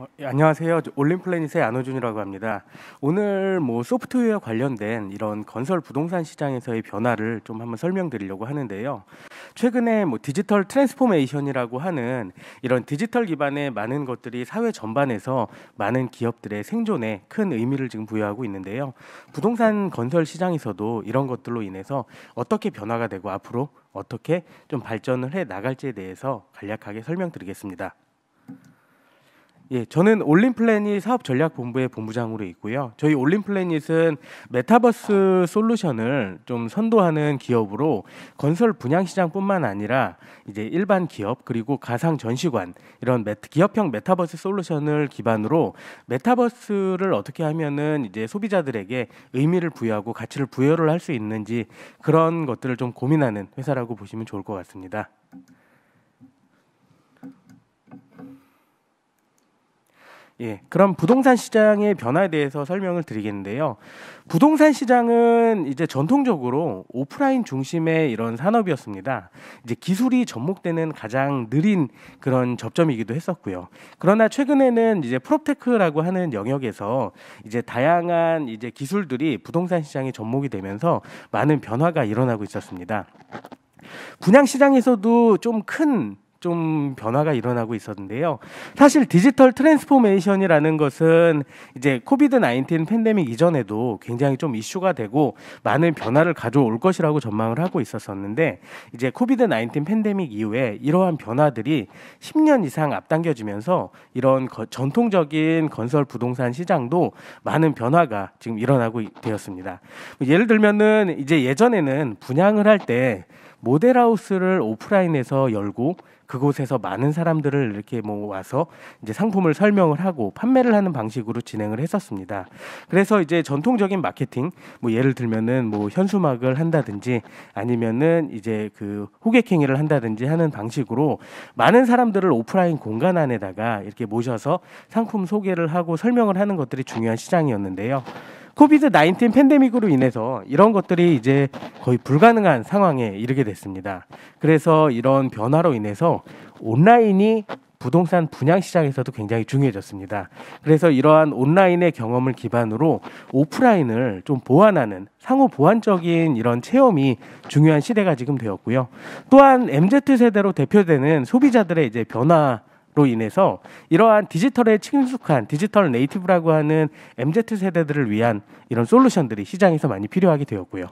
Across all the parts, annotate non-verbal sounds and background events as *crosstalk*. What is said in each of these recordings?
어, 예, 안녕하세요. 올림플래닛의 안호준이라고 합니다. 오늘 뭐 소프트웨어 관련된 이런 건설 부동산 시장에서의 변화를 좀 한번 설명드리려고 하는데요. 최근에 뭐 디지털 트랜스포메이션이라고 하는 이런 디지털 기반의 많은 것들이 사회 전반에서 많은 기업들의 생존에 큰 의미를 지금 부여하고 있는데요. 부동산 건설 시장에서도 이런 것들로 인해서 어떻게 변화가 되고 앞으로 어떻게 좀 발전을 해 나갈지에 대해서 간략하게 설명드리겠습니다. 예, 저는 올림플래닛 사업 전략 본부의 본부장으로 있고요. 저희 올림플래닛은 메타버스 솔루션을 좀 선도하는 기업으로 건설 분양 시장뿐만 아니라 이제 일반 기업 그리고 가상 전시관 이런 메타, 기업형 메타버스 솔루션을 기반으로 메타버스를 어떻게 하면은 이제 소비자들에게 의미를 부여하고 가치를 부여를 할 수 있는지 그런 것들을 좀 고민하는 회사라고 보시면 좋을 것 같습니다. 예, 그럼 부동산 시장의 변화에 대해서 설명을 드리겠는데요. 부동산 시장은 이제 전통적으로 오프라인 중심의 이런 산업이었습니다. 이제 기술이 접목되는 가장 느린 그런 접점이기도 했었고요. 그러나 최근에는 이제 프로테크라고 하는 영역에서 이제 다양한 이제 기술들이 부동산 시장에 접목이 되면서 많은 변화가 일어나고 있었습니다. 분양 시장에서도 좀큰 좀 변화가 일어나고 있었는데요. 사실 디지털 트랜스포메이션이라는 것은 이제 코비드 19 팬데믹 이전에도 굉장히 좀 이슈가 되고 많은 변화를 가져올 것이라고 전망을 하고 있었었는데 이제 코비드 19 팬데믹 이후에 이러한 변화들이 10년 이상 앞당겨지면서 이런 거, 전통적인 건설 부동산 시장도 많은 변화가 지금 일어나고 되었습니다. 뭐 예를 들면은 이제 예전에는 분양을 할때 모델하우스를 오프라인에서 열고 그곳에서 많은 사람들을 이렇게 모아서 이제 상품을 설명을 하고 판매를 하는 방식으로 진행을 했었습니다. 그래서 이제 전통적인 마케팅 뭐 예를 들면은 뭐 현수막을 한다든지 아니면은 이제 그 호객행위를 한다든지 하는 방식으로 많은 사람들을 오프라인 공간 안에다가 이렇게 모셔서 상품 소개를 하고 설명을 하는 것들이 중요한 시장이었는데요. 코비드 19 팬데믹으로 인해서 이런 것들이 이제 거의 불가능한 상황에 이르게 됐습니다. 그래서 이런 변화로 인해서 온라인이 부동산 분양 시장에서도 굉장히 중요해졌습니다. 그래서 이러한 온라인의 경험을 기반으로 오프라인을 좀 보완하는 상호 보완적인 이런 체험이 중요한 시대가 지금 되었고요. 또한 MZ 세대로 대표되는 소비자들의 이제 변화 로 인해서 이러한 디지털에 친숙한 디지털 네이티브라고 하는 MZ 세대들을 위한 이런 솔루션들이 시장에서 많이 필요하게 되었고요.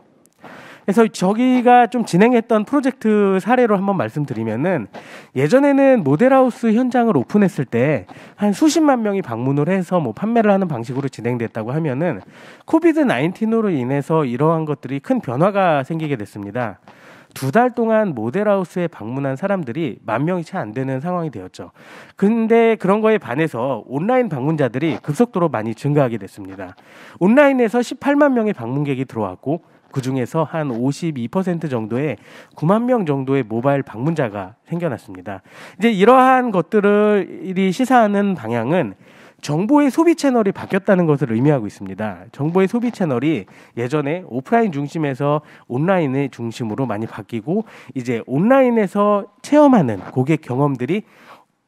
그래서 저기가 좀 진행했던 프로젝트 사례로 한번 말씀드리면은 예전에는 모델하우스 현장을 오픈했을 때 한 수십만 명이 방문을 해서 뭐 판매를 하는 방식으로 진행됐다고 하면은 코비드 19으로 인해서 이러한 것들이 큰 변화가 생기게 됐습니다. 두달 동안 모델하우스에 방문한 사람들이 만 명이 채 안 되는 상황이 되었죠. 근데 그런 거에 반해서 온라인 방문자들이 급속도로 많이 증가하게 됐습니다. 온라인에서 18만 명의 방문객이 들어왔고 그 중에서 한 52% 정도의 9만 명 정도의 모바일 방문자가 생겨났습니다. 이제 이러한 것들을 시사하는 방향은 정보의 소비 채널이 바뀌었다는 것을 의미하고 있습니다. 정보의 소비 채널이 예전에 오프라인 중심에서 온라인의 중심으로 많이 바뀌고 이제 온라인에서 체험하는 고객 경험들이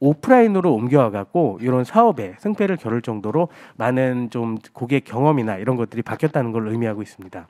오프라인으로 옮겨와갖고 이런 사업에 승패를 겨룰 정도로 많은 좀 고객 경험이나 이런 것들이 바뀌었다는 걸 의미하고 있습니다.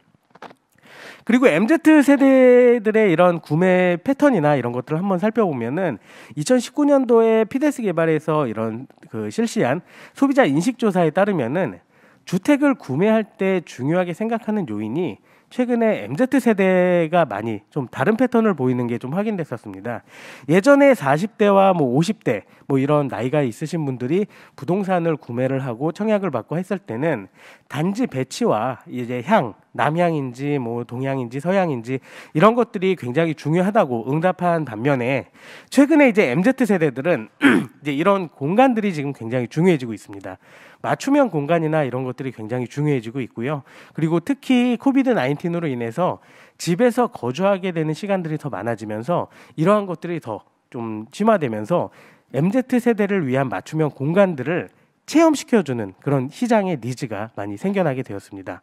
그리고 MZ 세대들의 이런 구매 패턴이나 이런 것들을 한번 살펴보면은 2019년도에 피데스 개발에서 이런 그 실시한 소비자 인식 조사에 따르면은 주택을 구매할 때 중요하게 생각하는 요인이 최근에 MZ 세대가 많이 좀 다른 패턴을 보이는 게 좀 확인됐었습니다. 예전에 40대와 뭐 50대 뭐 이런 나이가 있으신 분들이 부동산을 구매를 하고 청약을 받고 했을 때는 단지 배치와 이제 향 남향인지 뭐 동향인지 서향인지 이런 것들이 굉장히 중요하다고 응답한 반면에 최근에 이제 MZ 세대들은 *clears throat* 이제 이런 공간들이 지금 굉장히 중요해지고 있습니다. 맞춤형 공간이나 이런 것들이 굉장히 중요해지고 있고요. 그리고 특히 코비드 19으로 인해서 집에서 거주하게 되는 시간들이 더 많아지면서 이러한 것들이 더 좀 심화되면서 MZ 세대를 위한 맞춤형 공간들을 체험시켜주는 그런 시장의 니즈가 많이 생겨나게 되었습니다.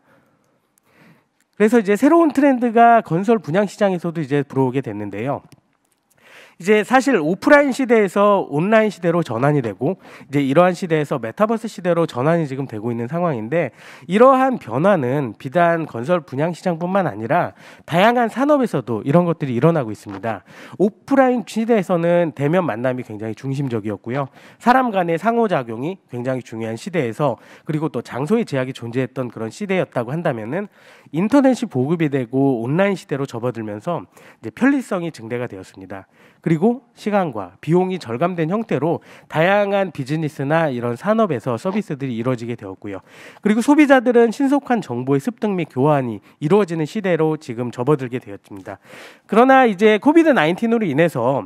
그래서 이제 새로운 트렌드가 건설 분양 시장에서도 이제 들어오게 됐는데요. 이제 사실 오프라인 시대에서 온라인 시대로 전환이 되고 이제 이러한 시대에서 메타버스 시대로 전환이 지금 되고 있는 상황인데 이러한 변화는 비단 건설 분양 시장뿐만 아니라 다양한 산업에서도 이런 것들이 일어나고 있습니다. 오프라인 시대에서는 대면 만남이 굉장히 중심적이었고요. 사람 간의 상호작용이 굉장히 중요한 시대에서 그리고 또 장소의 제약이 존재했던 그런 시대였다고 한다면은 인터넷이 보급이 되고 온라인 시대로 접어들면서 이제 편리성이 증대가 되었습니다. 그리고 시간과 비용이 절감된 형태로 다양한 비즈니스나 이런 산업에서 서비스들이 이루어지게 되었고요. 그리고 소비자들은 신속한 정보의 습득 및 교환이 이루어지는 시대로 지금 접어들게 되었습니다. 그러나 이제 코비드 19으로 인해서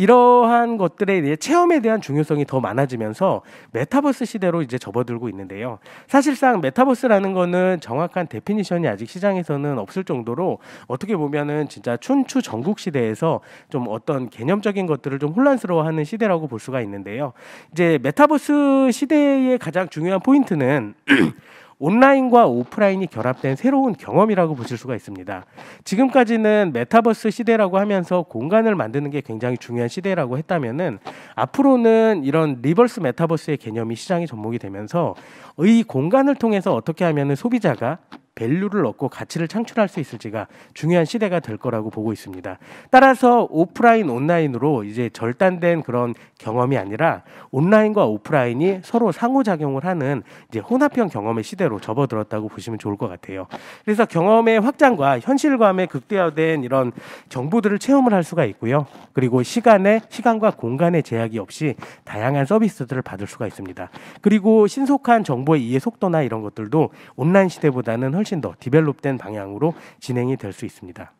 이러한 것들에 대해 체험에 대한 중요성이 더 많아지면서 메타버스 시대로 이제 접어들고 있는데요. 사실상 메타버스라는 거는 정확한 데피니션이 아직 시장에서는 없을 정도로 어떻게 보면은 진짜 춘추 전국 시대에서 좀 어떤 개념적인 것들을 좀 혼란스러워하는 시대라고 볼 수가 있는데요. 이제 메타버스 시대의 가장 중요한 포인트는 *clears throat* *clears throat* 온라인과 오프라인이 결합된 새로운 경험이라고 보실 수가 있습니다. 지금까지는 메타버스 시대라고 하면서 공간을 만드는 게 굉장히 중요한 시대라고 했다면은 앞으로는 이런 리버스 메타버스의 개념이 시장에 접목이 되면서 이 공간을 통해서 어떻게 하면은 소비자가 밸류를 얻고 가치를 창출할 수 있을지가 중요한 시대가 될 거라고 보고 있습니다. 따라서 오프라인 온라인으로 이제 절단된 그런 경험이 아니라 온라인과 오프라인이 서로 상호작용을 하는 이제 혼합형 경험의 시대로 접어들었다고 보시면 좋을 것 같아요. 그래서 경험의 확장과 현실감에 극대화된 이런 정보들을 체험을 할 수가 있고요. 그리고 시간에 시간과 공간의 제약이 없이 다양한 서비스들을 받을 수가 있습니다. 그리고 신속한 정보의 이해 속도나 이런 것들도 온라인 시대보다는 훨씬 훨씬 더 디벨롭된 방향으로 진행이 될 수 있습니다.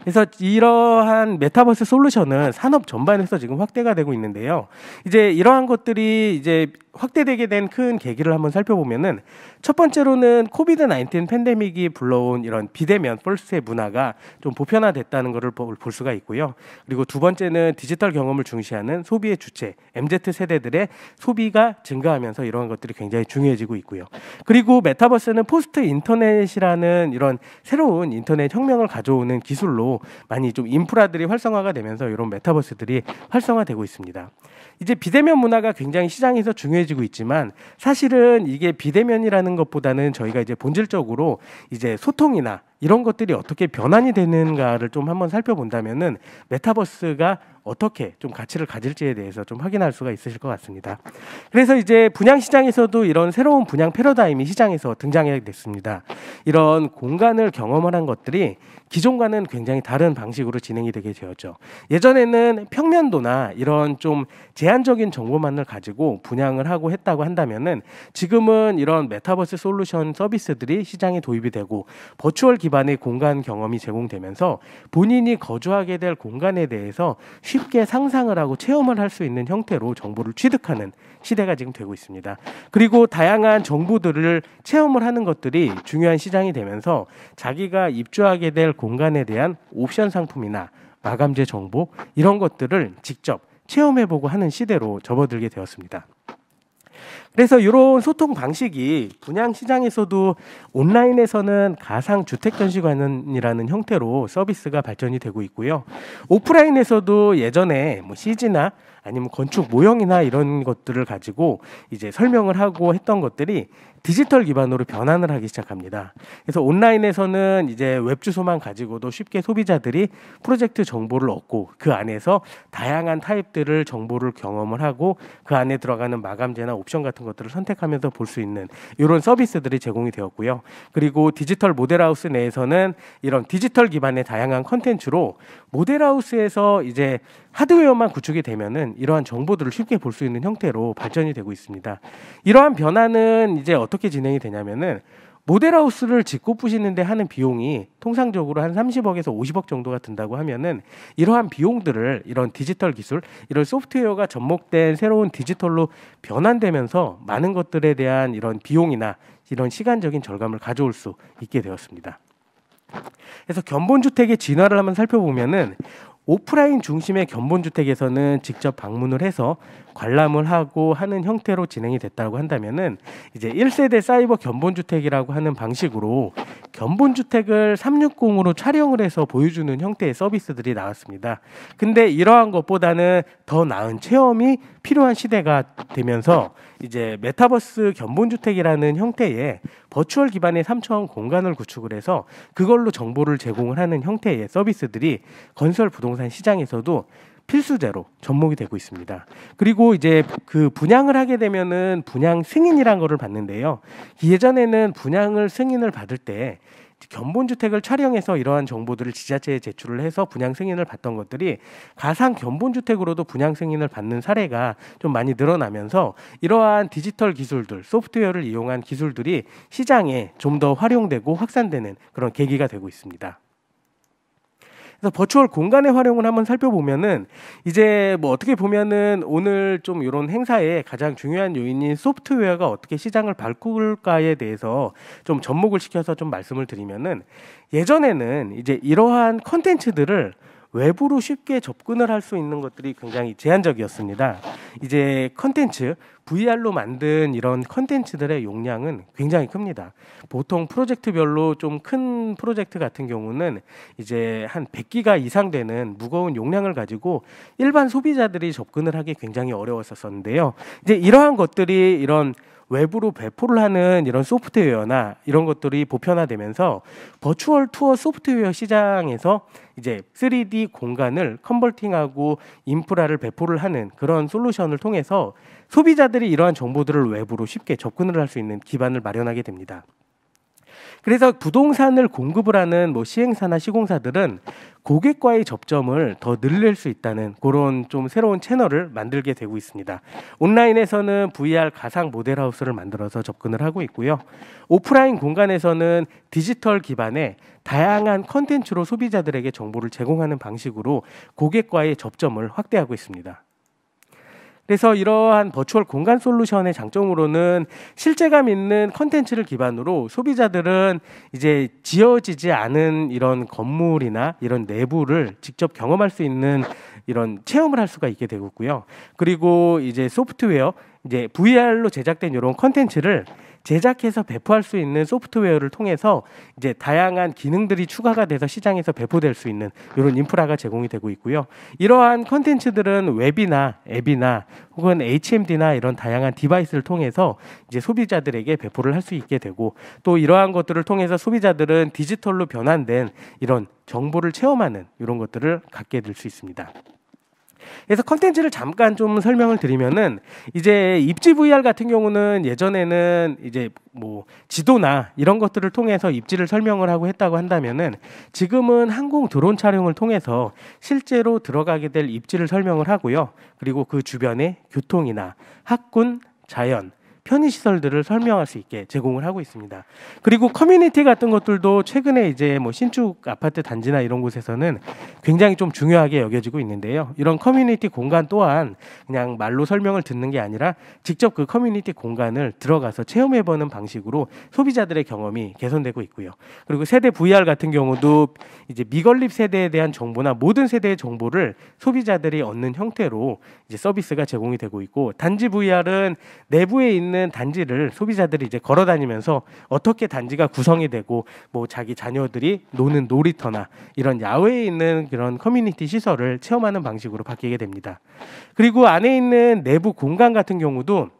그래서 이러한 메타버스 솔루션은 산업 전반에서 지금 확대가 되고 있는데요. 이제 이러한 것들이 이제 확대되게 된 큰 계기를 한번 살펴보면은 첫 번째로는 코비드 19 팬데믹이 불러온 이런 비대면 펄스의 문화가 좀 보편화됐다는 것을 볼 수가 있고요. 그리고 두 번째는 디지털 경험을 중시하는 소비의 주체 MZ 세대들의 소비가 증가하면서 이러한 것들이 굉장히 중요해지고 있고요. 그리고 메타버스는 포스트 인터넷이라는 이런 새로운 인터넷 혁명을 가져오는 기술로 많이 좀 인프라들이 활성화가 되면서 이런 메타버스들이 활성화되고 있습니다. 이제 비대면 문화가 굉장히 시장에서 중요해지고 있지만 사실은 이게 비대면이라는 것보다는 저희가 이제 본질적으로 이제 소통이나 이런 것들이 어떻게 변환이 되는가를 좀 한번 살펴본다면은 메타버스가 어떻게 좀 가치를 가질지에 대해서 좀 확인할 수가 있으실 것 같습니다. 그래서 이제 분양 시장에서도 이런 새로운 분양 패러다임이 시장에서 등장하게 됐습니다. 이런 공간을 경험을 한 것들이 기존과는 굉장히 다른 방식으로 진행이 되게 되었죠. 예전에는 평면도나 이런 좀 제한 제한적인 정보만을 가지고 분양을 하고 했다고 한다면은 지금은 이런 메타버스 솔루션 서비스들이 시장에 도입이 되고 버추얼 기반의 공간 경험이 제공되면서 본인이 거주하게 될 공간에 대해서 쉽게 상상을 하고 체험을 할 수 있는 형태로 정보를 취득하는 시대가 지금 되고 있습니다. 그리고 다양한 정보들을 체험을 하는 것들이 중요한 시장이 되면서 자기가 입주하게 될 공간에 대한 옵션 상품이나 마감재 정보 이런 것들을 직접 체험해보고 하는 시대로 접어들게 되었습니다. 그래서 이런 소통 방식이 분양 시장에서도 온라인에서는 가상 주택 전시관이라는 형태로 서비스가 발전이 되고 있고요. 오프라인에서도 예전에 뭐 CG나 아니면 건축 모형이나 이런 것들을 가지고 이제 설명을 하고 했던 것들이 디지털 기반으로 변환을 하기 시작합니다. 그래서 온라인에서는 이제 웹 주소만 가지고도 쉽게 소비자들이 프로젝트 정보를 얻고 그 안에서 다양한 타입들을 정보를 경험을 하고 그 안에 들어가는 마감재나 옵션 같은 것들을 선택하면서 볼 수 있는 이런 서비스들이 제공이 되었고요. 그리고 디지털 모델하우스 내에서는 이런 디지털 기반의 다양한 컨텐츠로 모델하우스에서 이제 하드웨어만 구축이 되면은 이러한 정보들을 쉽게 볼 수 있는 형태로 발전이 되고 있습니다. 이러한 변화는 이제 어떻게 진행이 되냐면은 모델하우스를 짓고 부시는데 하는 비용이 통상적으로 한 30억에서 50억 정도가 든다고 하면은 이러한 비용들을 이런 디지털 기술, 이런 소프트웨어가 접목된 새로운 디지털로 변환되면서 많은 것들에 대한 이런 비용이나 이런 시간적인 절감을 가져올 수 있게 되었습니다. 그래서 견본주택의 진화를 한번 살펴보면은 오프라인 중심의 견본주택에서는 직접 방문을 해서 관람을 하고 하는 형태로 진행이 됐다고 한다면은 이제 1세대 사이버 견본주택이라고 하는 방식으로 견본주택을 360으로 촬영을 해서 보여주는 형태의 서비스들이 나왔습니다. 근데 이러한 것보다는 더 나은 체험이 필요한 시대가 되면서 이제 메타버스 견본주택이라는 형태의 버추얼 기반의 3차원 공간을 구축을 해서 그걸로 정보를 제공을 하는 형태의 서비스들이 건설 부동 산 부동산 시장에서도 필수제로 접목이 되고 있습니다. 그리고 이제 그 분양을 하게 되면은 분양 승인이란 거를 받는데요. 예전에는 분양을 승인을 받을 때 견본주택을 촬영해서 이러한 정보들을 지자체에 제출을 해서 분양 승인을 받던 것들이 가상 견본주택으로도 분양 승인을 받는 사례가 좀 많이 늘어나면서 이러한 디지털 기술들, 소프트웨어를 이용한 기술들이 시장에 좀 더 활용되고 확산되는 그런 계기가 되고 있습니다. 그래서 버추얼 공간의 활용을 한번 살펴보면은 이제 뭐 어떻게 보면은 오늘 좀 이런 행사의 가장 중요한 요인인 소프트웨어가 어떻게 시장을 바꿀까에 대해서 좀 접목을 시켜서 좀 말씀을 드리면은 예전에는 이제 이러한 컨텐츠들을 외부로 쉽게 접근을 할 수 있는 것들이 굉장히 제한적이었습니다. 이제 컨텐츠, VR로 만든 이런 컨텐츠들의 용량은 굉장히 큽니다. 보통 프로젝트별로 좀 큰 프로젝트 같은 경우는 이제 한 100기가 이상 되는 무거운 용량을 가지고 일반 소비자들이 접근을 하기 굉장히 어려웠었는데요. 었 이제 이러한 것들이 이런 외부로 배포를 하는 이런 소프트웨어나 이런 것들이 보편화되면서 버추얼 투어 소프트웨어 시장에서 이제 3D 공간을 컨버팅하고 인프라를 배포를 하는 그런 솔루션을 통해서 소비자들이 이러한 정보들을 외부로 쉽게 접근을 할 수 있는 기반을 마련하게 됩니다. 그래서 부동산을 공급을 하는 뭐 시행사나 시공사들은 고객과의 접점을 더 늘릴 수 있다는 그런 좀 새로운 채널을 만들게 되고 있습니다. 온라인에서는 VR 가상 모델하우스를 만들어서 접근을 하고 있고요. 오프라인 공간에서는 디지털 기반의 다양한 컨텐츠로 소비자들에게 정보를 제공하는 방식으로 고객과의 접점을 확대하고 있습니다. 그래서 이러한 버추얼 공간 솔루션의 장점으로는 실제감 있는 컨텐츠를 기반으로 소비자들은 이제 지어지지 않은 이런 건물이나 이런 내부를 직접 경험할 수 있는 이런 체험을 할 수가 있게 되고요. 그리고 이제 소프트웨어 이제 VR로 제작된 이런 컨텐츠를 제작해서 배포할 수 있는 소프트웨어를 통해서 이제 다양한 기능들이 추가가 돼서 시장에서 배포될 수 있는 이런 인프라가 제공이 되고 있고요. 이러한 컨텐츠들은 웹이나 앱이나 혹은 HMD나 이런 다양한 디바이스를 통해서 이제 소비자들에게 배포를 할 수 있게 되고 또 이러한 것들을 통해서 소비자들은 디지털로 변환된 이런 정보를 체험하는 이런 것들을 갖게 될 수 있습니다. 그래서 컨텐츠를 잠깐 좀 설명을 드리면은 이제 입지 VR 같은 경우는 예전에는 이제 뭐 지도나 이런 것들을 통해서 입지를 설명을 하고 했다고 한다면은 지금은 항공 드론 촬영을 통해서 실제로 들어가게 될 입지를 설명을 하고요. 그리고 그 주변의 교통이나 학군, 자연 편의 시설들을 설명할 수 있게 제공을 하고 있습니다. 그리고 커뮤니티 같은 것들도 최근에 이제 뭐 신축 아파트 단지나 이런 곳에서는 굉장히 좀 중요하게 여겨지고 있는데요. 이런 커뮤니티 공간 또한 그냥 말로 설명을 듣는 게 아니라 직접 그 커뮤니티 공간을 들어가서 체험해 보는 방식으로 소비자들의 경험이 개선되고 있고요. 그리고 세대 VR 같은 경우도 이제 미건립 세대에 대한 정보나 모든 세대의 정보를 소비자들이 얻는 형태로 이제 서비스가 제공이 되고 있고 단지 VR은 내부에 있는 있는 단지를 소비자들이 이제 걸어 다니면서 어떻게 단지가 구성이 되고 뭐 자기 자녀들이 노는 놀이터나 이런 야외에 있는 그런 커뮤니티 시설을 체험하는 방식으로 바뀌게 됩니다. 그리고 안에 있는 내부 공간 같은 경우도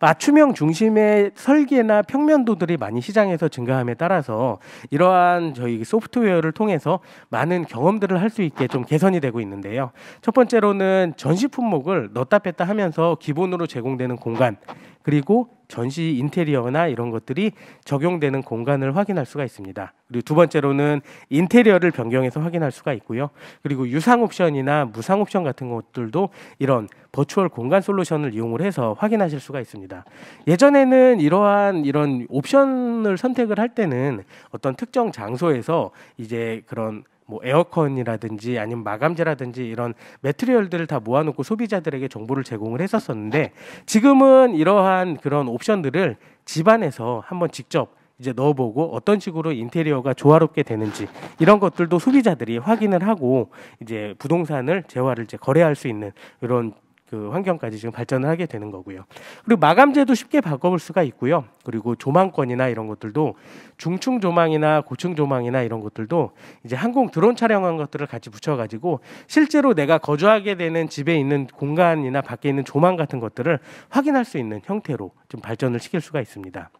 맞춤형 중심의 설계나 평면도들이 많이 시장에서 증가함에 따라서 이러한 저희 소프트웨어를 통해서 많은 경험들을 할 수 있게 좀 개선이 되고 있는데요. 첫 번째로는 전시 품목을 넣다 뺐다 하면서 기본으로 제공되는 공간 그리고 전시 인테리어나 이런 것들이 적용되는 공간을 확인할 수가 있습니다. 그리고 두 번째로는 인테리어를 변경해서 확인할 수가 있고요. 그리고 유상 옵션이나 무상 옵션 같은 것들도 이런 버추얼 공간 솔루션을 이용을 해서 확인하실 수가 있습니다. 예전에는 이러한 이런 옵션을 선택을 할 때는 어떤 특정 장소에서 이제 그런 뭐 에어컨이라든지 아니면 마감재라든지 이런 매트리얼들을 다 모아놓고 소비자들에게 정보를 제공을 했었었는데 지금은 이러한 그런 옵션들을 집안에서 한번 직접 이제 넣어보고 어떤 식으로 인테리어가 조화롭게 되는지 이런 것들도 소비자들이 확인을 하고 이제 부동산을 재화를 이제 거래할 수 있는 이런 그 환경까지 지금 발전을 하게 되는 거고요. 그리고 마감제도 쉽게 바꿔볼 수가 있고요. 그리고 조망권이나 이런 것들도 중층 조망이나 고층 조망이나 이런 것들도 이제 항공 드론 촬영한 것들을 같이 붙여가지고 실제로 내가 거주하게 되는 집에 있는 공간이나 밖에 있는 조망 같은 것들을 확인할 수 있는 형태로 좀 발전을 시킬 수가 있습니다.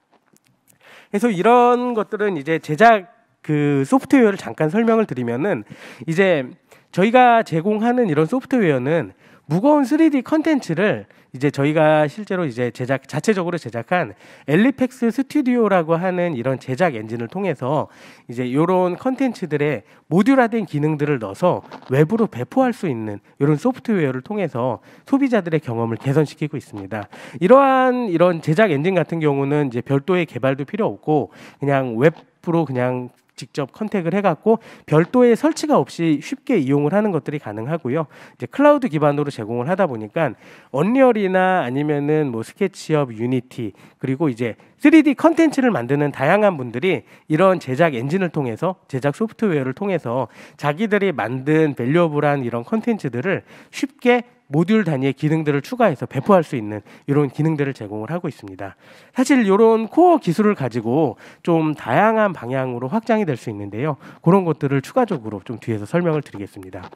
그래서 이런 것들은 이제 제작 그 소프트웨어를 잠깐 설명을 드리면은 이제 저희가 제공하는 이런 소프트웨어는 무거운 3D 컨텐츠를 이제 저희가 실제로 이제 제작 자체적으로 제작한 엘리펙스 스튜디오라고 하는 이런 제작 엔진을 통해서 이제 요런 컨텐츠들의 모듈화된 기능들을 넣어서 외부로 배포할 수 있는 이런 소프트웨어를 통해서 소비자들의 경험을 개선시키고 있습니다. 이러한 이런 제작 엔진 같은 경우는 이제 별도의 개발도 필요 없고 그냥 웹으로 그냥 직접 컨택을 해갖고 별도의 설치가 없이 쉽게 이용을 하는 것들이 가능하고요. 이제 클라우드 기반으로 제공을 하다 보니까 언리얼이나 아니면은 뭐 스케치업, 유니티 그리고 이제 3D 컨텐츠를 만드는 다양한 분들이 이런 제작 엔진을 통해서 제작 소프트웨어를 통해서 자기들이 만든 밸류어블한 이런 컨텐츠들을 쉽게 모듈 단위의 기능들을 추가해서 배포할 수 있는 이런 기능들을 제공을 하고 있습니다. 사실 이런 코어 기술을 가지고 좀 다양한 방향으로 확장이 될 수 있는데요. 그런 것들을 추가적으로 좀 뒤에서 설명을 드리겠습니다.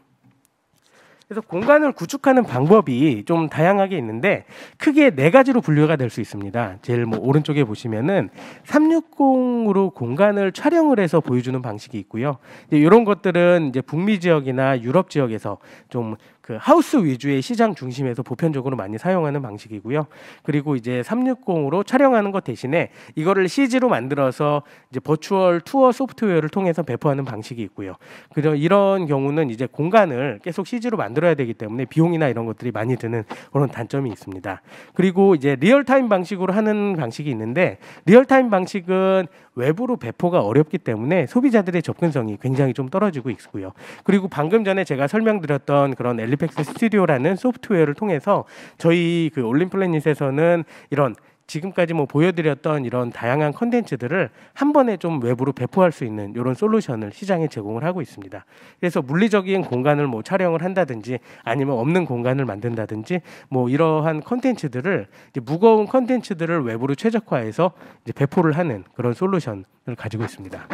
그래서 공간을 구축하는 방법이 좀 다양하게 있는데 크게 네 가지로 분류가 될 수 있습니다. 제일 뭐 오른쪽에 보시면은 360으로 공간을 촬영을 해서 보여주는 방식이 있고요. 이제 이런 것들은 이제 북미 지역이나 유럽 지역에서 좀그 하우스 위주의 시장 중심에서 보편적으로 많이 사용하는 방식이고요. 그리고 이제 360으로 촬영하는 것 대신에 이거를 CG로 만들어서 이제 버추얼 투어 소프트웨어를 통해서 배포하는 방식이 있고요. 그래서 이런 경우는 이제 공간을 계속 CG로 만들어야 되기 때문에 비용이나 이런 것들이 많이 드는 그런 단점이 있습니다. 그리고 이제 리얼타임 방식으로 하는 방식이 있는데 리얼타임 방식은 외부로 배포가 어렵기 때문에 소비자들의 접근성이 굉장히 좀 떨어지고 있고요. 그리고 방금 전에 제가 설명드렸던 그런 엘리펙스 스튜디오라는 소프트웨어를 통해서 저희 그 올림플래닛에서는 이런 지금까지 뭐 보여드렸던 이런 다양한 컨텐츠들을 한 번에 좀 외부로 배포할 수 있는 이런 솔루션을 시장에 제공을 하고 있습니다. 그래서 물리적인 공간을 뭐 촬영을 한다든지 아니면 없는 공간을 만든다든지 뭐 이러한 컨텐츠들을 무거운 컨텐츠들을 외부로 최적화해서 배포를 하는 그런 솔루션을 가지고 있습니다.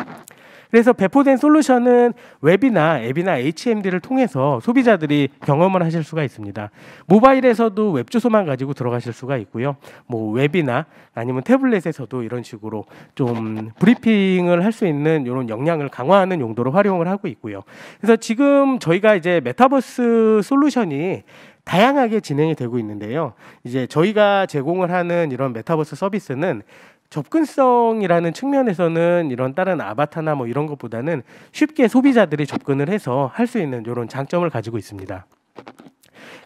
그래서 배포된 솔루션은 웹이나 앱이나 HMD를 통해서 소비자들이 경험을 하실 수가 있습니다. 모바일에서도 웹 주소만 가지고 들어가실 수가 있고요. 뭐 웹이나 아니면 태블릿에서도 이런 식으로 좀 브리핑을 할 수 있는 이런 역량을 강화하는 용도로 활용을 하고 있고요. 그래서 지금 저희가 이제 메타버스 솔루션이 다양하게 진행이 되고 있는데요. 이제 저희가 제공을 하는 이런 메타버스 서비스는 접근성이라는 측면에서는 이런 다른 아바타나 뭐 이런 것보다는 쉽게 소비자들이 접근을 해서 할 수 있는 이런 장점을 가지고 있습니다.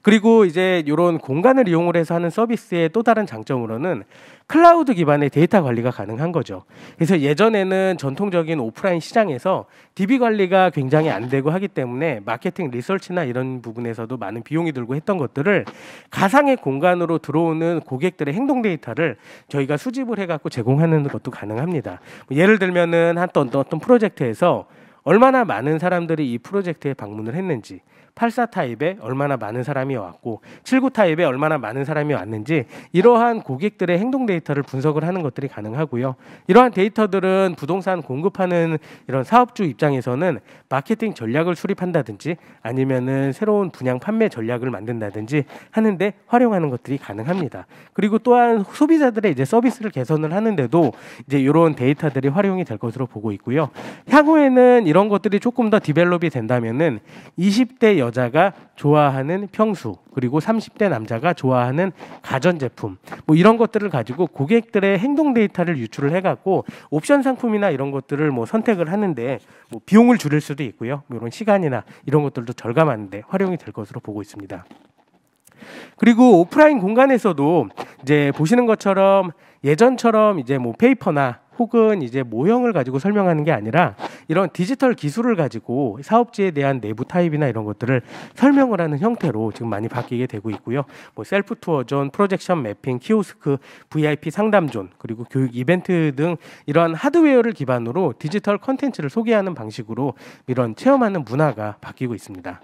그리고 이제 이런 공간을 이용을 해서 하는 서비스의 또 다른 장점으로는 클라우드 기반의 데이터 관리가 가능한 거죠. 그래서 예전에는 전통적인 오프라인 시장에서 DB 관리가 굉장히 안 되고 하기 때문에 마케팅 리서치나 이런 부분에서도 많은 비용이 들고 했던 것들을 가상의 공간으로 들어오는 고객들의 행동 데이터를 저희가 수집을 해갖고 제공하는 것도 가능합니다. 뭐 예를 들면은 어떤 어떤 프로젝트에서 얼마나 많은 사람들이 이 프로젝트에 방문을 했는지 84 타입에 얼마나 많은 사람이 왔고 79 타입에 얼마나 많은 사람이 왔는지 이러한 고객들의 행동 데이터를 분석을 하는 것들이 가능하고요. 이러한 데이터들은 부동산 공급하는 이런 사업주 입장에서는 마케팅 전략을 수립한다든지 아니면은 새로운 분양 판매 전략을 만든다든지 하는데 활용하는 것들이 가능합니다. 그리고 또한 소비자들의 이제 서비스를 개선을 하는데도 이제 이런 데이터들이 활용이 될 것으로 보고 있고요. 향후에는 이런 것들이 조금 더 디벨롭이 된다면은 20대 여자가 좋아하는 평수 그리고 30대 남자가 좋아하는 가전제품 뭐 이런 것들을 가지고 고객들의 행동 데이터를 유출을 해갖고 옵션 상품이나 이런 것들을 뭐 선택을 하는데 뭐 비용을 줄일 수도 있고요 뭐 이런 시간이나 이런 것들도 절감하는데 활용이 될 것으로 보고 있습니다. 그리고 오프라인 공간에서도 이제 보시는 것처럼 예전처럼 이제 뭐 페이퍼나 혹은 이제 모형을 가지고 설명하는 게 아니라 이런 디지털 기술을 가지고 사업지에 대한 내부 타입이나 이런 것들을 설명을 하는 형태로 지금 많이 바뀌게 되고 있고요. 뭐 셀프 투어존, 프로젝션 매핑, 키오스크, VIP 상담존, 그리고 교육 이벤트 등이런 하드웨어를 기반으로 디지털 컨텐츠를 소개하는 방식으로 이런 체험하는 문화가 바뀌고 있습니다.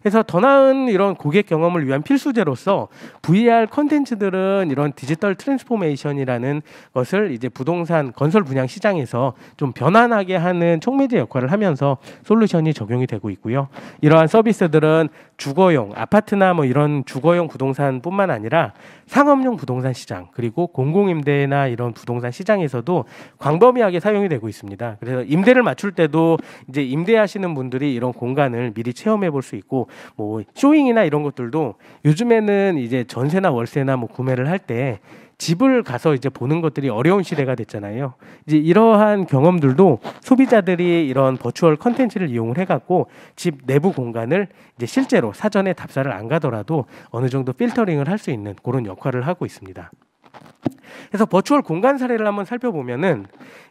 그래서 더 나은 이런 고객 경험을 위한 필수제로서 VR 컨텐츠들은 이런 디지털 트랜스포메이션이라는 것을 이제 부동산 건설 분양 시장에서 좀 변환하게 하는 촉매제 역할을 하면서 솔루션이 적용이 되고 있고요. 이러한 서비스들은 주거용 아파트나 뭐 이런 주거용 부동산뿐만 아니라 상업용 부동산 시장 그리고 공공임대나 이런 부동산 시장에서도 광범위하게 사용이 되고 있습니다. 그래서 임대를 맞출 때도 이제 임대하시는 분들이 이런 공간을 미리 체험해 볼 수 있고 뭐 쇼잉이나 이런 것들도 요즘에는 이제 전세나 월세나 뭐 구매를 할때 집을 가서 이제 보는 것들이 어려운 시대가 됐잖아요. 이제 이러한 경험들도 소비자들이 이런 버추얼 컨텐츠를 이용을 해갖고 집 내부 공간을 이제 실제로 사전에 답사를 안 가더라도 어느 정도 필터링을 할 수 있는 그런 역할을 하고 있습니다. 그래서 버추얼 공간 사례를 한번 살펴보면은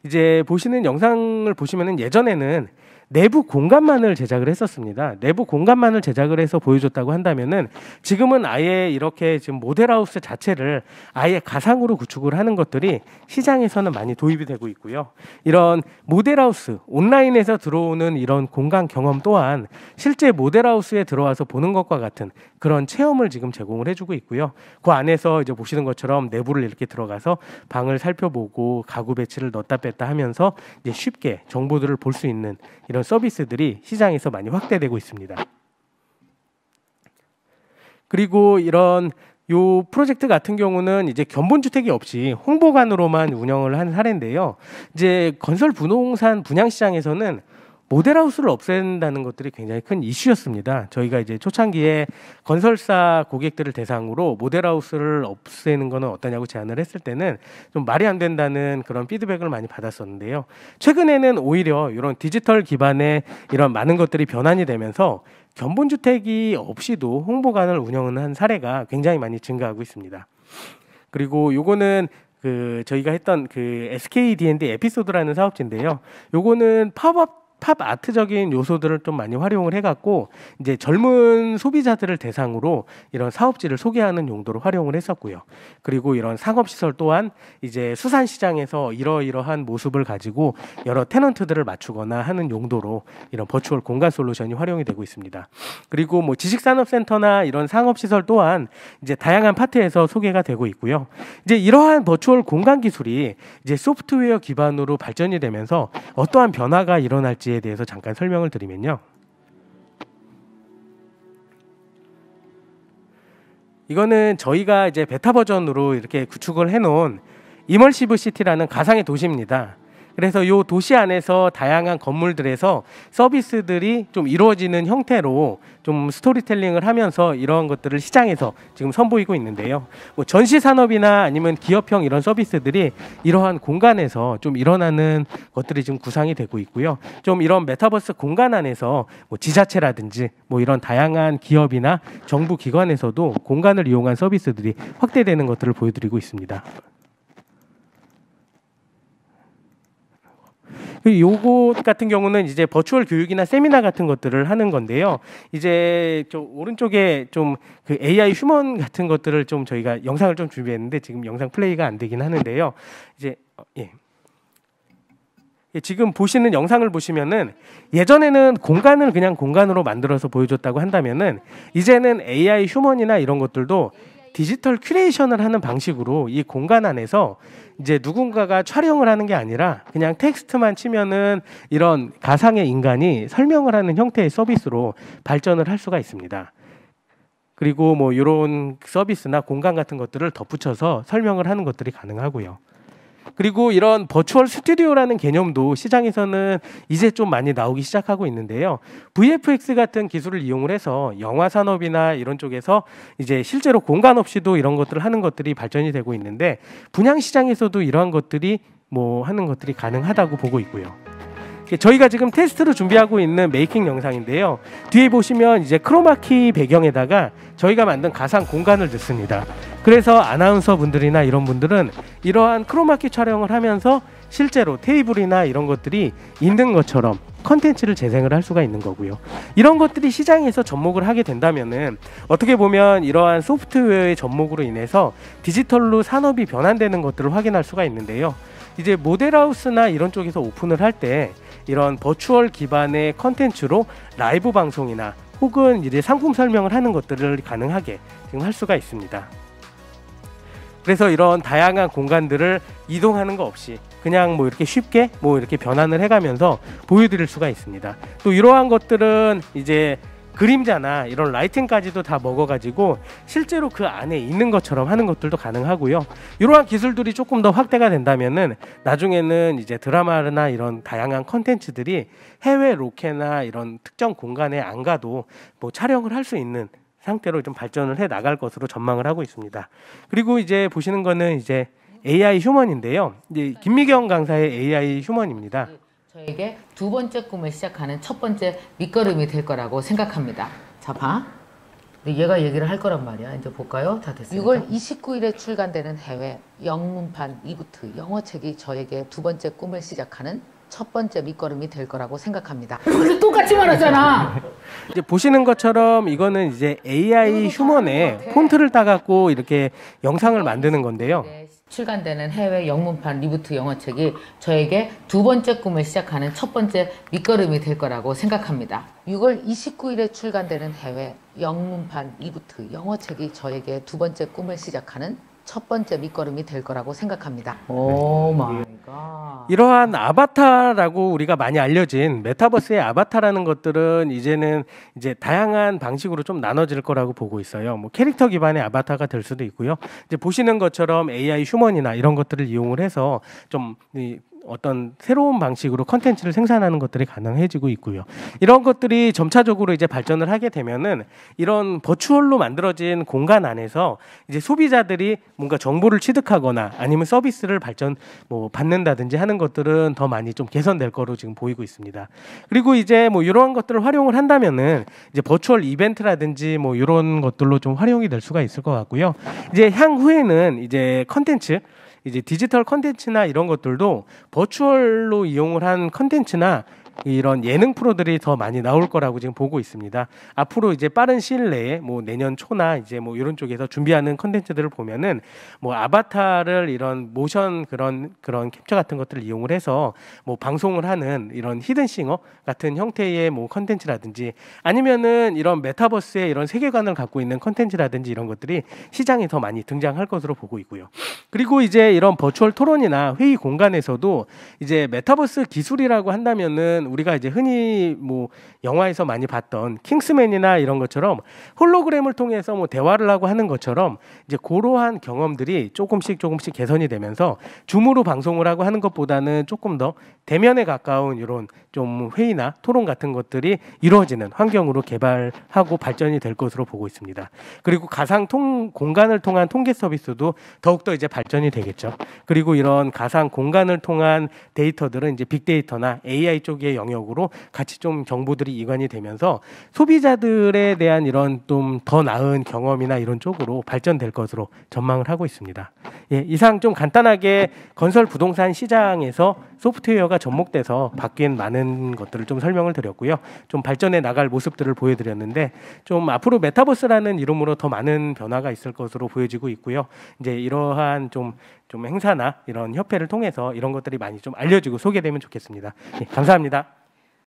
이제 보시는 영상을 보시면은 예전에는 내부 공간만을 제작을 했었습니다. 내부 공간만을 제작을 해서 보여줬다고 한다면은 지금은 아예 이렇게 지금 모델하우스 자체를 아예 가상으로 구축을 하는 것들이 시장에서는 많이 도입이 되고 있고요. 이런 모델하우스 온라인에서 들어오는 이런 공간 경험 또한 실제 모델하우스에 들어와서 보는 것과 같은 그런 체험을 지금 제공을 해주고 있고요. 그 안에서 이제 보시는 것처럼 내부를 이렇게 들어가서 방을 살펴보고 가구 배치를 넣었다 뺐다 하면서 이제 쉽게 정보들을 볼 수 있는 이런 이런 서비스들이 시장에서 많이 확대되고 있습니다. 그리고 이런 요 프로젝트 같은 경우는 이제 견본 주택이 없이 홍보관으로만 운영을 한 사례인데요. 이제 건설 부동산 분양 시장에서는 모델하우스를 없앤다는 것들이 굉장히 큰 이슈였습니다. 저희가 이제 초창기에 건설사 고객들을 대상으로 모델하우스를 없애는 거는 어떠냐고 제안을 했을 때는 좀 말이 안 된다는 그런 피드백을 많이 받았었는데요. 최근에는 오히려 이런 디지털 기반의 이런 많은 것들이 변환이 되면서 견본주택이 없이도 홍보관을 운영한 하 사례가 굉장히 많이 증가하고 있습니다. 그리고 요거는 그 저희가 했던 그 SK D&D 에피소드라는 사업지인데요. 요거는 팝업 팝 아트적인 요소들을 좀 많이 활용을 해갖고 이제 젊은 소비자들을 대상으로 이런 사업지를 소개하는 용도로 활용을 했었고요. 그리고 이런 상업시설 또한 이제 수산시장에서 이러이러한 모습을 가지고 여러 테넌트들을 맞추거나 하는 용도로 이런 버추얼 공간 솔루션이 활용이 되고 있습니다. 그리고 뭐 지식산업센터나 이런 상업시설 또한 이제 다양한 파트에서 소개가 되고 있고요. 이제 이러한 버추얼 공간 기술이 이제 소프트웨어 기반으로 발전이 되면서 어떠한 변화가 일어날지 있지에 대해서 잠깐 설명을 드리면요. 이거는 저희가 이제 베타 버전으로 이렇게 구축을 해놓은 이멀시브 시티라는 가상의 도시입니다. 그래서 요 도시 안에서 다양한 건물들에서 서비스들이 좀 이루어지는 형태로 좀 스토리텔링을 하면서 이러한 것들을 시장에서 지금 선보이고 있는데요. 뭐 전시 산업이나 아니면 기업형 이런 서비스들이 이러한 공간에서 좀 일어나는 것들이 지금 구상이 되고 있고요. 좀 이런 메타버스 공간 안에서 뭐 지자체라든지 뭐 이런 다양한 기업이나 정부 기관에서도 공간을 이용한 서비스들이 확대되는 것들을 보여드리고 있습니다. 요것 같은 경우는 이제 버추얼 교육이나 세미나 같은 것들을 하는 건데요. 이제 저 오른쪽에 좀 그 AI 휴먼 같은 것들을 좀 저희가 영상을 좀 준비했는데 지금 영상 플레이가 안 되긴 하는데요. 이제 어, 예. 예 지금 보시는 영상을 보시면은 예전에는 공간을 그냥 공간으로 만들어서 보여줬다고 한다면은 이제는 AI 휴먼이나 이런 것들도 디지털 큐레이션을 하는 방식으로 이 공간 안에서 이제 누군가가 촬영을 하는 게 아니라 그냥 텍스트만 치면은 이런 가상의 인간이 설명을 하는 형태의 서비스로 발전을 할 수가 있습니다. 그리고 뭐 이런 서비스나 공간 같은 것들을 덧붙여서 설명을 하는 것들이 가능하고요. 그리고 이런 버추얼 스튜디오라는 개념도 시장에서는 이제 좀 많이 나오기 시작하고 있는데요. VFX 같은 기술을 이용을 해서 영화 산업이나 이런 쪽에서 이제 실제로 공간 없이도 이런 것들을 하는 것들이 발전이 되고 있는데 분양 시장에서도 이러한 것들이 뭐 하는 것들이 가능하다고 보고 있고요. 예, 저희가 지금 테스트로 준비하고 있는 메이킹 영상인데요. 뒤에 보시면 이제 크로마키 배경에다가 저희가 만든 가상 공간을 넣습니다. 그래서 아나운서 분들이나 이런 분들은 이러한 크로마키 촬영을 하면서 실제로 테이블이나 이런 것들이 있는 것처럼 컨텐츠를 재생을 할 수가 있는 거고요. 이런 것들이 시장에서 접목을 하게 된다면 어떻게 보면 이러한 소프트웨어의 접목으로 인해서 디지털로 산업이 변환되는 것들을 확인할 수가 있는데요. 이제 모델하우스나 이런 쪽에서 오픈을 할때 이런 버추얼 기반의 컨텐츠로 라이브 방송이나 혹은 이제 상품 설명을 하는 것들을 가능하게 지금 할 수가 있습니다. 그래서 이런 다양한 공간들을 이동하는 거 없이 그냥 뭐 이렇게 쉽게 뭐 이렇게 변환을 해가면서 보여드릴 수가 있습니다. 또 이러한 것들은 이제 그림자나 이런 라이팅까지도 다 먹어가지고 실제로 그 안에 있는 것처럼 하는 것들도 가능하고요. 이러한 기술들이 조금 더 확대가 된다면은 나중에는 이제 드라마나 이런 다양한 컨텐츠들이 해외 로케나 이런 특정 공간에 안 가도 뭐 촬영을 할 수 있는 상태로 좀 발전을 해 나갈 것으로 전망을 하고 있습니다. 그리고 이제 보시는 거는 이제 AI 휴먼인데요. 이제 김미경 강사의 AI 휴먼입니다. 저에게 두 번째 꿈을 시작하는 첫 번째 밑거름이 될 거라고 생각합니다. 자, 봐. 근데 얘가 얘기를 할 거란 말이야. 이제 볼까요? 다됐습니 6월 29일에 출간되는 해외 영문판 이부트 영어책이 저에게 두 번째 꿈을 시작하는 첫 번째 밑거름이 될 거라고 생각합니다. *laughs* 똑같이 말하잖아. *laughs* 이제 보시는 것처럼 이거는 이제 AI 휴먼에 폰트를 따갖고 이렇게 영상을 만드는 건데요. 네, 출간되는 해외 영문판 리부트 영어책이 저에게 두 번째 꿈을 시작하는 첫 번째 밑거름이 될 거라고 생각합니다. 6월 29일에 출간되는 해외 영문판 리부트 영어책이 저에게 두 번째 꿈을 시작하는 첫 번째 밑거름이 될 거라고 생각합니다. 오 네. 마이 갓. 그러니까. 이러한 아바타라고 우리가 많이 알려진 메타버스의 아바타라는 것들은 이제는 이제 다양한 방식으로 좀 나눠질 거라고 보고 있어요. 뭐 캐릭터 기반의 아바타가 될 수도 있고요. 이제 보시는 것처럼 AI 휴먼이나 이런 것들을 이용을 해서 좀 어떤 새로운 방식으로 컨텐츠를 생산하는 것들이 가능해지고 있고요. 이런 것들이 점차적으로 이제 발전을 하게 되면은 이런 버추얼로 만들어진 공간 안에서 이제 소비자들이 뭔가 정보를 취득하거나 아니면 서비스를 발전 뭐 받는다든지 하는 것들은 더 많이 좀 개선될 거로 지금 보이고 있습니다. 그리고 이제 뭐 이런 것들을 활용을 한다면은 이제 버추얼 이벤트라든지 뭐 이런 것들로 좀 활용이 될 수가 있을 것 같고요. 이제 향후에는 이제 컨텐츠 이제 디지털 컨텐츠나 이런 것들도 버추얼로 이용을 한 컨텐츠나 이런 예능 프로들이 더 많이 나올 거라고 지금 보고 있습니다. 앞으로 이제 빠른 시일 내에 뭐 내년 초나 이제 뭐 이런 쪽에서 준비하는 컨텐츠들을 보면은 뭐 아바타를 이런 모션 그런 그런 캡처 같은 것들을 이용을 해서 뭐 방송을 하는 이런 히든싱어 같은 형태의 뭐 컨텐츠라든지 아니면은 이런 메타버스의 이런 세계관을 갖고 있는 컨텐츠라든지 이런 것들이 시장에 더 많이 등장할 것으로 보고 있고요. 그리고 이제 이런 버추얼 토론이나 회의 공간에서도 이제 메타버스 기술이라고 한다면은 보면은 우리가 이제 흔히 뭐 영화에서 많이 봤던 킹스맨이나 이런 것처럼 홀로그램을 통해서 뭐 대화를 하고 하는 것처럼 이제 고러한 경험들이 조금씩 조금씩 개선이 되면서 줌으로 방송을 하고 하는 것보다는 조금 더 대면에 가까운 이런 좀 회의나 토론 같은 것들이 이루어지는 환경으로 개발하고 발전이 될 것으로 보고 있습니다. 그리고 가상 통, 공간을 통한 통계 서비스도 더욱더 이제 발전이 되겠죠. 그리고 이런 가상 공간을 통한 데이터들은 이제 빅데이터나 AI 쪽에 경제 영역으로 같이 좀 정보들이 이관이 되면서 소비자들에 대한 이런 좀 더 나은 경험이나 이런 쪽으로 발전될 것으로 전망을 하고 있습니다. 예, 이상 좀 간단하게 건설 부동산 시장에서 소프트웨어가 접목돼서 바뀐 많은 것들을 좀 설명을 드렸고요. 좀 발전해 나갈 모습들을 보여드렸는데 좀 앞으로 메타버스라는 이름으로 더 많은 변화가 있을 것으로 보여지고 있고요. 이제 이러한 좀 좀 행사나 이런 협회를 통해서 이런 것들이 많이 좀 알려지고 소개되면 좋겠습니다. 예, 감사합니다.